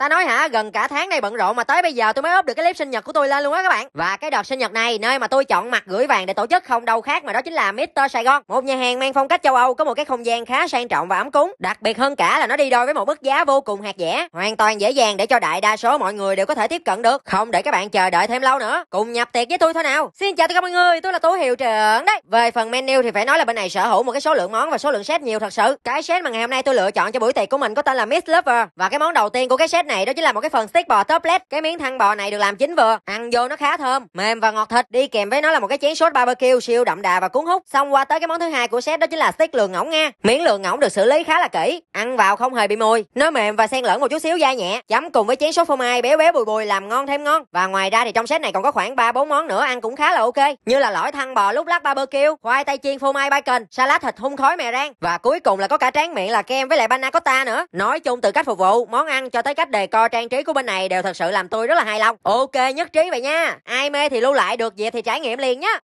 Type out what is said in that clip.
Ta nói hả, gần cả tháng nay bận rộn mà tới bây giờ tôi mới ốp được cái clip sinh nhật của tôi lên luôn á các bạn. Và cái đợt sinh nhật này, nơi mà tôi chọn mặt gửi vàng để tổ chức không đâu khác mà đó chính là Mr Sài Gòn, một nhà hàng mang phong cách châu Âu có một cái không gian khá sang trọng và ấm cúng. Đặc biệt hơn cả là nó đi đôi với một mức giá vô cùng hạt rẻ, hoàn toàn dễ dàng để cho đại đa số mọi người đều có thể tiếp cận được, không để các bạn chờ đợi thêm lâu nữa. Cùng nhập tiệc với tôi thôi nào. Xin chào tất cả mọi người, tôi là Tố Hiệu trưởng đấy. Về phần menu thì phải nói là bên này sở hữu một cái số lượng món và số lượng set nhiều thật sự. Cái set mà ngày hôm nay tôi lựa chọn cho buổi tiệc của mình có tên là Miss Lover và cái món đầu tiên của cái set này đó chính là một cái phần steak bò toplet cái miếng thăn bò này được làm chín vừa ăn vô nó khá thơm mềm và ngọt thịt đi kèm với nó là một cái chén sốt barbecue siêu đậm đà và cuốn hút xong qua tới cái món thứ hai của sếp đó chính là steak lường ngỗng nha miếng lường ngỗng được xử lý khá là kỹ ăn vào không hề bị mùi nó mềm và xen lẫn một chút xíu da nhẹ chấm cùng với chén sốt phô mai béo béo bùi bùi làm ngon thêm ngon và ngoài ra thì trong set này còn có khoảng ba bốn món nữa ăn cũng khá là ok như là lõi thăn bò lúc lắc barbecue khoai tây chiên phô mai bacon salad thịt hun khói mè rang và cuối cùng là có cả tráng miệng là kem với lại banana cotta nữa nói chung từ cách phục vụ món ăn cho tới cách đề đề co trang trí của bên này đều thật sự làm tôi rất là hài lòng ok nhất trí vậy nha ai mê thì lưu lại được dịp thì trải nghiệm liền nhé.